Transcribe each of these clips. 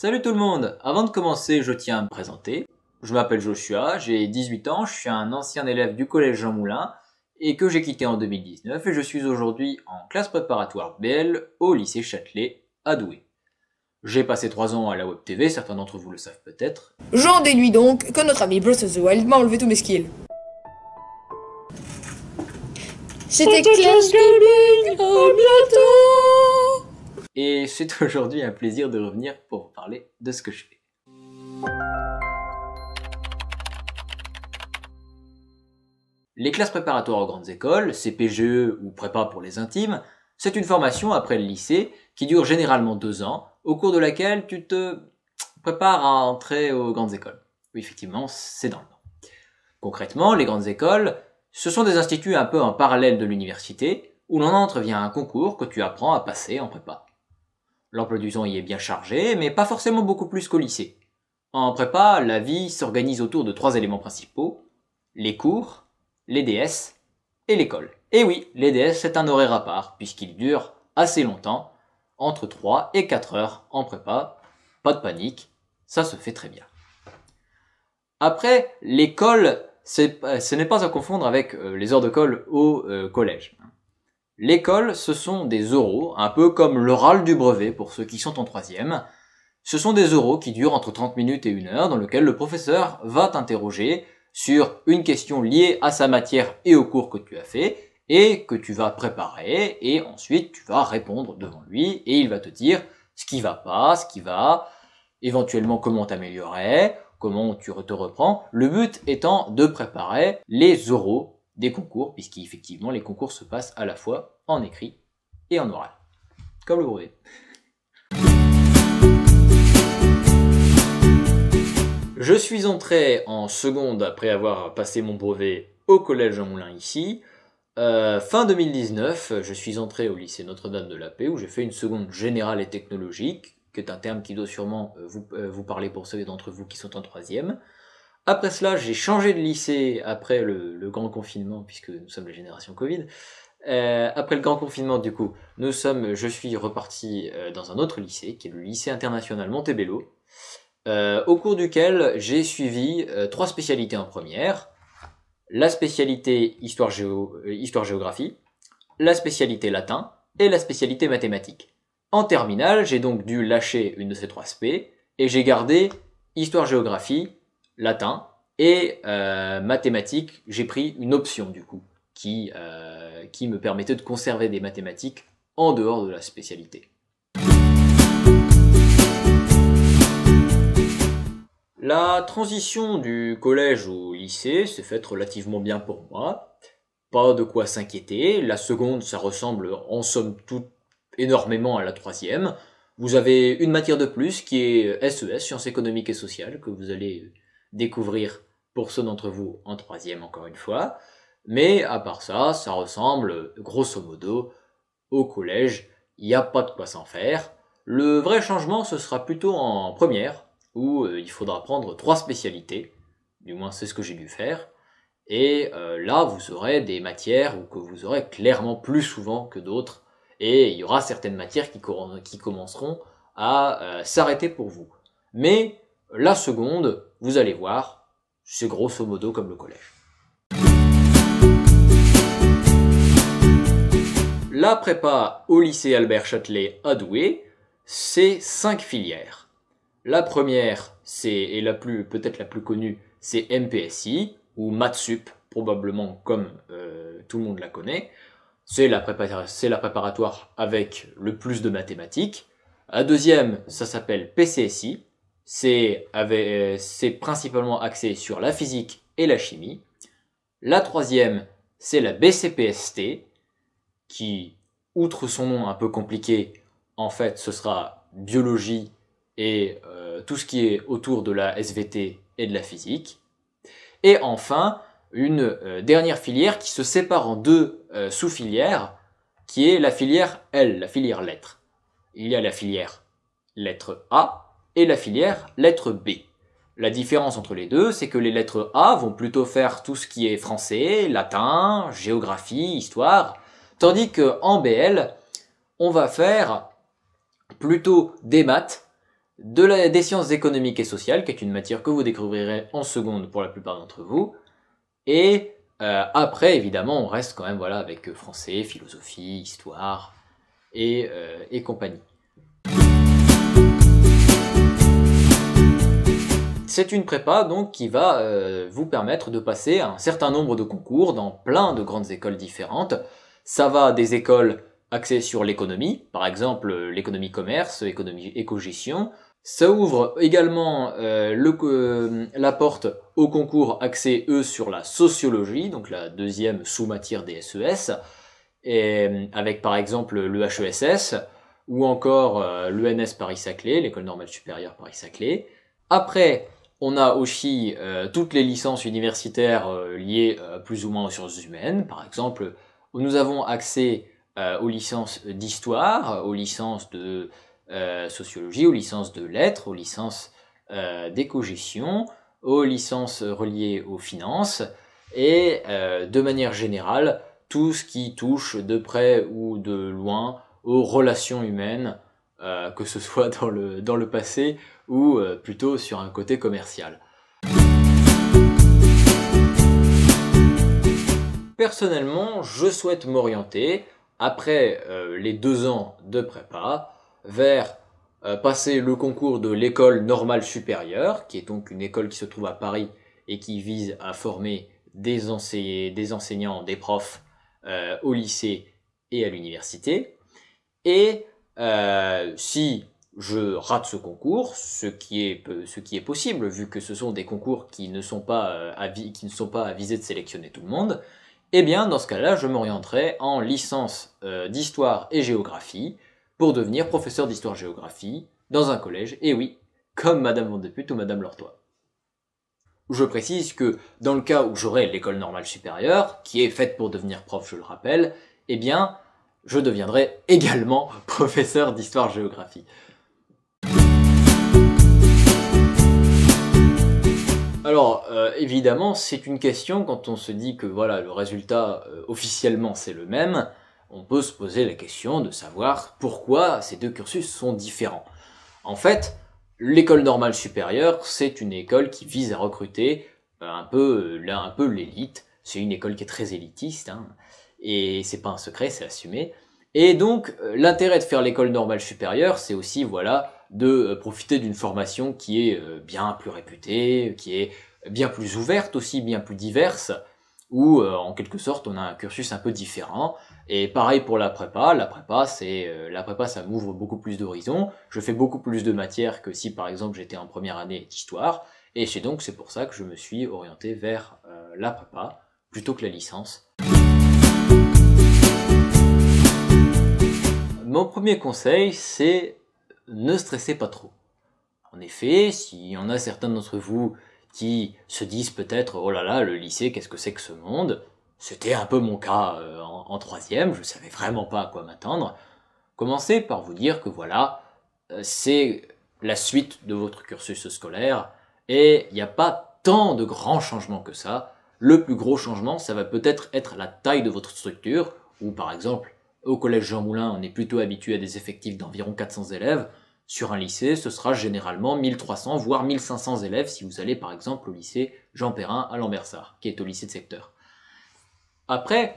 Salut tout le monde Avant de commencer, je tiens à me présenter. Je m'appelle Joshua, j'ai 18 ans, je suis un ancien élève du collège Jean Moulin et que j'ai quitté en 2019 et je suis aujourd'hui en classe préparatoire BL au lycée Châtelet à Douai. J'ai passé 3 ans à la Web TV, certains d'entre vous le savent peut-être. J'en déduis donc que notre ami Bruce of the Wild m'a enlevé tous mes skills. C'était Clash Gaming, bientôt et c'est aujourd'hui un plaisir de revenir pour vous parler de ce que je fais. Les classes préparatoires aux grandes écoles, CPGE ou prépa pour les intimes, c'est une formation après le lycée qui dure généralement deux ans, au cours de laquelle tu te prépares à entrer aux grandes écoles. Oui, effectivement, c'est dans le nom. Concrètement, les grandes écoles, ce sont des instituts un peu en parallèle de l'université, où l'on entre via un concours que tu apprends à passer en prépa. L'emploi du temps y est bien chargé, mais pas forcément beaucoup plus qu'au lycée. En prépa, la vie s'organise autour de trois éléments principaux, les cours, les DS et l'école. Et oui, les DS c'est un horaire à part, puisqu'il dure assez longtemps, entre 3 et 4 heures en prépa. Pas de panique, ça se fait très bien. Après, l'école, euh, ce n'est pas à confondre avec euh, les heures de colle au euh, collège. L'école, ce sont des oraux, un peu comme l'oral du brevet pour ceux qui sont en troisième. Ce sont des oraux qui durent entre 30 minutes et une heure dans lequel le professeur va t'interroger sur une question liée à sa matière et au cours que tu as fait et que tu vas préparer et ensuite tu vas répondre devant lui et il va te dire ce qui va pas, ce qui va, éventuellement comment t'améliorer, comment tu te reprends, le but étant de préparer les oraux des concours, puisqu'effectivement les concours se passent à la fois en écrit et en oral, comme le brevet. Je suis entré en seconde après avoir passé mon brevet au collège Jean Moulin ici. Euh, fin 2019, je suis entré au lycée Notre-Dame de la Paix où j'ai fait une seconde générale et technologique, qui est un terme qui doit sûrement euh, euh, vous parler pour ceux d'entre vous qui sont en troisième. Après cela, j'ai changé de lycée après le, grand confinement, puisque nous sommes la génération Covid. Euh, après le grand confinement, du coup, nous sommes, je suis reparti euh, dans un autre lycée, qui est le lycée international Montebello, euh, au cours duquel j'ai suivi trois spécialités en première. La spécialité histoire, géo, histoire géographie, la spécialité latin et la spécialité mathématique. En terminale, j'ai donc dû lâcher une de ces trois SP et j'ai gardé histoire géographie, latin et euh, mathématiques, j'ai pris une option du coup qui, euh, qui me permettait de conserver des mathématiques en dehors de la spécialité. La transition du collège au lycée s'est faite relativement bien pour moi. Pas de quoi s'inquiéter. La seconde, ça ressemble en somme toute énormément à la troisième. Vous avez une matière de plus qui est SES, e sciences économiques et sociales, que vous allez découvrir pour ceux d'entre vous en troisième encore une fois. Mais à part ça, ça ressemble grosso modo au collège. Il n'y a pas de quoi s'en faire. Le vrai changement, ce sera plutôt en première, où euh, il faudra prendre trois spécialités. Du moins, c'est ce que j'ai dû faire. Et euh, là, vous aurez des matières que vous aurez clairement plus souvent que d'autres. Et il y aura certaines matières qui, qui commenceront à euh, s'arrêter pour vous. Mais la seconde, vous allez voir, c'est grosso modo comme le collège. La prépa au lycée Albert Châtelet à Douai, c'est cinq filières. La première, c'est et la plus peut-être la plus connue, c'est MPSI ou Matsup probablement comme euh, tout le monde la connaît. C'est la, la, préparatoire avec le plus de mathématiques. La deuxième, ça s'appelle PCSI, euh, c'est principalement axé sur la physique et la chimie. La troisième, c'est la BCPST, qui, outre son nom un peu compliqué, en fait, ce sera biologie et euh, tout ce qui est autour de la SVT et de la physique. Et enfin, une euh, dernière filière qui se sépare en deux sous-filières, qui est la filière L, la filière lettres. Il y a la filière lettre A, et la filière lettre B. La différence entre les deux, c'est que les lettres A vont plutôt faire tout ce qui est français, latin, géographie, histoire, tandis que en BL, on va faire plutôt des maths, des sciences économiques et sociales, qui est une matière que vous découvrirez en seconde pour la plupart d'entre vous, et euh, après, évidemment, on reste quand même voilà avec euh, français, philosophie, histoire et euh, compagnie. C'est une prépa donc qui va euh, vous permettre de passer un certain nombre de concours dans plein de grandes écoles différentes. Ça va des écoles axées sur l'économie, par exemple euh, l'économie commerce, économie éco-gestion. Ça ouvre également euh, la porte aux concours axés eux sur la sociologie, donc la deuxième sous-matière des SES, e avec par exemple le HESS ou encore l'ENS Paris-Saclay, l'école normale supérieure Paris-Saclay. Après, on a aussi euh, toutes les licences universitaires euh, liées euh, plus ou moins aux sciences humaines. Par exemple, nous avons accès aux licences d'histoire, aux licences de sociologie, aux licences de lettres, aux licences d'éco-gestion, aux licences reliées aux finances et de manière générale tout ce qui touche de près ou de loin aux relations humaines euh, que ce soit dans le, passé ou euh, plutôt sur un côté commercial. Personnellement, je souhaite m'orienter, après euh, les deux ans de prépa, vers passer le concours de l'école normale supérieure, qui est donc une école qui se trouve à Paris et qui vise à former des, des enseignants, des profs au lycée et à l'université, et euh, si je rate ce concours, ce qui est possible vu que ce sont des concours qui ne sont pas à, euh, qui avisés de sélectionner tout le monde, eh bien dans ce cas-là, je m'orienterai en licence euh, d'histoire et géographie pour devenir professeur d'histoire-géographie dans un collège. Et oui, comme Madame Vendepute ou Madame Lortois. Je précise que dans le cas où j'aurai l'école normale supérieure, qui est faite pour devenir prof, je le rappelle, eh bien, je deviendrai également professeur d'histoire-géographie. Alors euh, évidemment, c'est une question quand on se dit que voilà, le résultat euh, officiellement c'est le même, on peut se poser la question de savoir pourquoi ces deux cursus sont différents. En fait, l'école normale supérieure, c'est une école qui vise à recruter euh, un peu, un peu l'élite, c'est une école qui est très élitiste, hein et c'est pas un secret, c'est assumé. Et donc euh, l'intérêt de faire l'école normale supérieure, c'est aussi voilà de euh, profiter d'une formation qui est euh, bien plus réputée, qui est bien plus ouverte aussi, bien plus diverse, où en quelque sorte on a un cursus un peu différent. Et pareil pour la prépa, la prépa c'est la prépa ça m'ouvre beaucoup plus d'horizons, je fais beaucoup plus de matières que si par exemple j'étais en première année d'histoire, et c'est donc c'est pour ça que je me suis orienté vers la prépa plutôt que la licence. Mon premier conseil, c'est ne stressez pas trop. En effet, s'il y en a certains d'entre vous qui se disent peut-être oh là là, le lycée, qu'est-ce que c'est que ce monde C'était un peu mon cas euh, en, troisième, je savais vraiment pas à quoi m'attendre. Commencez par vous dire que voilà, euh, c'est la suite de votre cursus scolaire et il n'y a pas tant de grands changements que ça. Le plus gros changement, ça va peut-être être la taille de votre structure ou par exemple au collège Jean Moulin, on est plutôt habitué à des effectifs d'environ 400 élèves. Sur un lycée, ce sera généralement 1300 voire 1500 élèves si vous allez par exemple au lycée Jean Perrin à Lambersart, qui est au lycée de secteur. Après,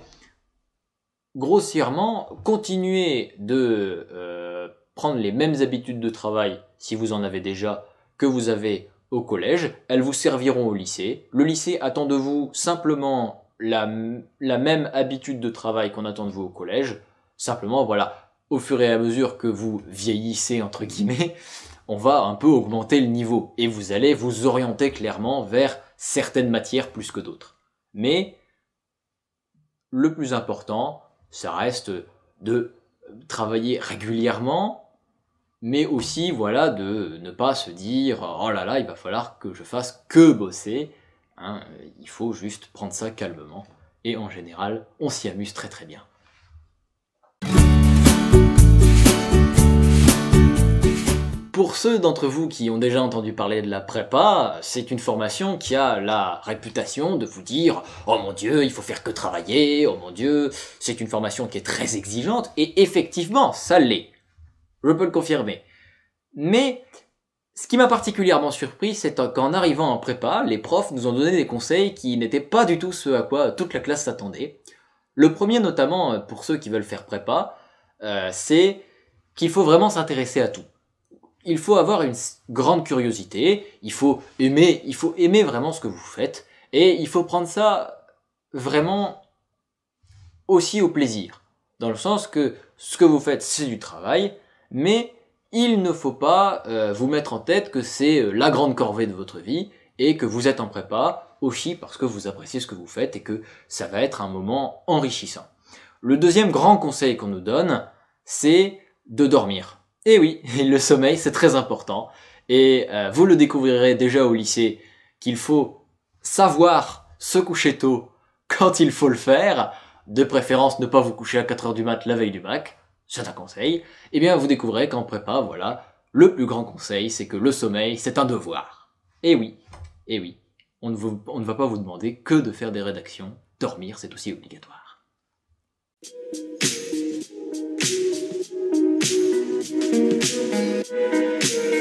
grossièrement, continuez de euh, prendre les mêmes habitudes de travail si vous en avez déjà que vous avez au collège, elles vous serviront au lycée. Le lycée attend de vous simplement la même habitude de travail qu'on attend de vous au collège, Simplement, voilà, au fur et à mesure que vous vieillissez, entre guillemets, on va un peu augmenter le niveau et vous allez vous orienter clairement vers certaines matières plus que d'autres. Mais le plus important, ça reste de travailler régulièrement, mais aussi voilà de ne pas se dire oh là là il va falloir que je fasse que bosser. Hein, il faut juste prendre ça calmement et en général on s'y amuse très très bien. pour ceux d'entre vous qui ont déjà entendu parler de la prépa, c'est une formation qui a la réputation de vous dire Oh mon Dieu, il faut faire que travailler, oh mon Dieu, c'est une formation qui est très exigeante, et effectivement, ça l'est. Je peux le confirmer. Mais ce qui m'a particulièrement surpris, c'est qu'en arrivant en prépa, les profs nous ont donné des conseils qui n'étaient pas du tout ce à quoi toute la classe s'attendait. Le premier notamment, euh, pour ceux qui veulent faire prépa, euh, c'est qu'il faut vraiment s'intéresser à tout il faut avoir une grande curiosité, il faut aimer, il faut aimer vraiment ce que vous faites, et il faut prendre ça vraiment aussi au plaisir, dans le sens que ce que vous faites c'est du travail, mais il ne faut pas euh, vous mettre en tête que c'est euh, la grande corvée de votre vie et que vous êtes en prépa aussi parce que vous appréciez ce que vous faites et que ça va être un moment enrichissant. Le deuxième grand conseil qu'on nous donne, c'est de dormir. Eh et oui, le sommeil, c'est très important. Et euh, vous le découvrirez déjà au lycée qu'il faut savoir se coucher tôt quand il faut le faire. De préférence, ne pas vous coucher à 4h du mat la veille du bac. C'est un conseil. et eh bien, vous découvrirez qu'en prépa, voilà, le plus grand conseil, c'est que le sommeil, c'est un devoir. Et eh oui, et oui, on on ne va pas vous demander que de faire des rédactions. Dormir, c'est aussi obligatoire. Thank you.